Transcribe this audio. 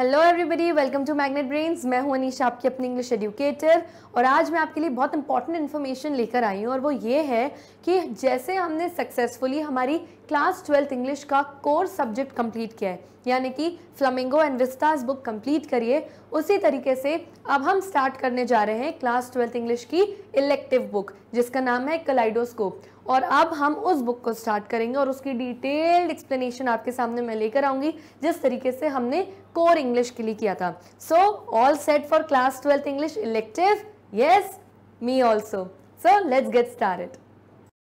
hello everybody welcome to Magnet Brains मैं हूं अनीशा आपकी अपनी इंग्लिश एडुकेटर और आज मैं आपके लिए बहुत इंपॉर्टेंट इन्फॉर्मेशन लेकर आई हूं और वो ये है कि जैसे हमने सक्सेसफुली हमारी क्लास ट्वेल्थ इंग्लिश का कोर सब्जेक्ट कंप्लीट किया है यानी कि Flamingo and Vistas book complete करिए उसी तरीके से अब हम स्टार्ट करने जा रहे हैं क्लास ट्वेल्थ इंग्लिश की इलेक्टिव बुक जिसका नाम है कलाइडोस्कोप और अब हम उस बुक को स्टार्ट करेंगे और उसकी डिटेल्ड एक्सप्लेनेशन आपके सामने मैं लेकर आऊंगी जिस तरीके से हमने कोर इंग्लिश के लिए किया था so all set for class twelfth English elective yes me also so let's get start